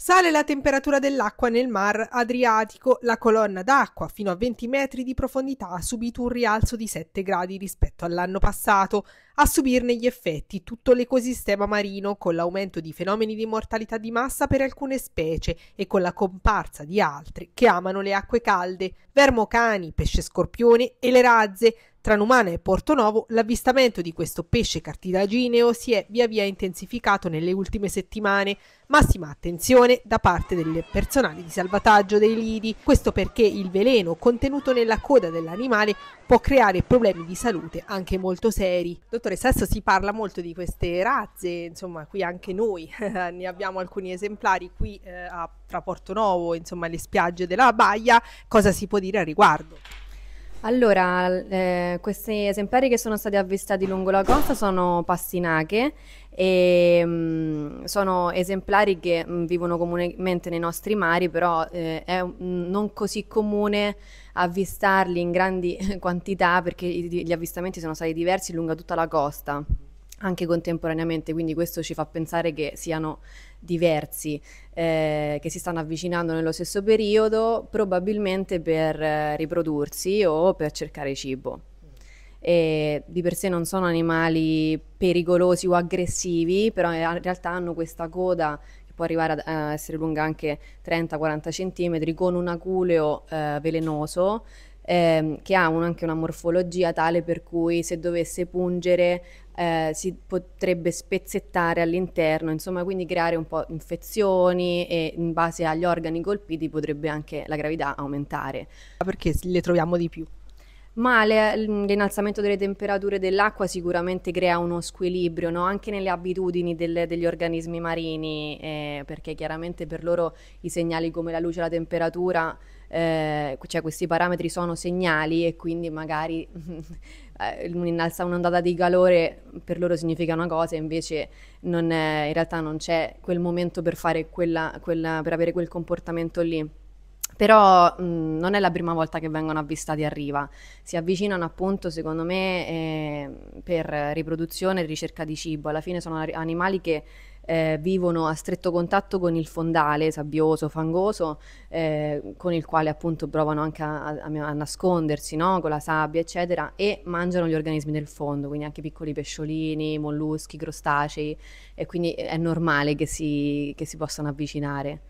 Sale la temperatura dell'acqua nel mar Adriatico, la colonna d'acqua fino a 20 metri di profondità ha subito un rialzo di 7 gradi rispetto all'anno passato, a subirne gli effetti tutto l'ecosistema marino con l'aumento di fenomeni di mortalità di massa per alcune specie e con la comparsa di altre che amano le acque calde, vermocani, pesce scorpione e le razze, tra Numana e Porto Novo, l'avvistamento di questo pesce cartilagineo si è via via intensificato nelle ultime settimane, massima attenzione da parte del personale di salvataggio dei lidi, questo perché il veleno contenuto nella coda dell'animale può creare problemi di salute anche molto seri. Dottore, Sesso si parla molto di queste razze, insomma qui anche noi ne abbiamo alcuni esemplari qui eh, a, tra Portonovo, insomma le spiagge della Baia, cosa si può dire al riguardo? Allora, eh, questi esemplari che sono stati avvistati lungo la costa sono pastinache e mh, mm, sono esemplari che mh, mm, vivono comunemente nei nostri mari, però eh, è mh, non così comune avvistarli in grandi quantità perché i, gli avvistamenti sono stati diversi lungo tutta la costa anche contemporaneamente, quindi questo ci fa pensare che siano diversi eh, che si stanno avvicinando nello stesso periodo, probabilmente per eh, riprodursi o per cercare cibo. E di per sé non sono animali pericolosi o aggressivi, però in realtà hanno questa coda che può arrivare a eh, essere lunga anche 30-40 cm con un aculeo eh, velenoso ehm, che ha un, anche una morfologia tale per cui se dovesse pungere eh, si potrebbe spezzettare all'interno, insomma, quindi creare un po' infezioni e in base agli organi colpiti potrebbe anche la gravità aumentare. Perché le troviamo di più? ma le, l'innalzamento delle temperature dell'acqua sicuramente crea uno squilibrio no? anche nelle abitudini del, degli organismi marini, eh, perché chiaramente per loro i segnali come la luce e la temperatura, eh, cioè questi parametri sono segnali e quindi magari eh, un'innalza, un'ondata di calore per loro significa una cosa, invece non, eh, in realtà non c'è quel momento per, quella, quella, per avere quel comportamento lì. Però mh, non è la prima volta che vengono avvistati a riva, si avvicinano appunto secondo me eh, per riproduzione e ricerca di cibo, alla fine sono animali che eh, vivono a stretto contatto con il fondale sabbioso, fangoso, eh, con il quale appunto provano anche a, a, a nascondersi, no? con la sabbia, eccetera, e mangiano gli organismi del fondo, quindi anche piccoli pesciolini, molluschi, crostacei, e quindi è normale che si, che si possano avvicinare.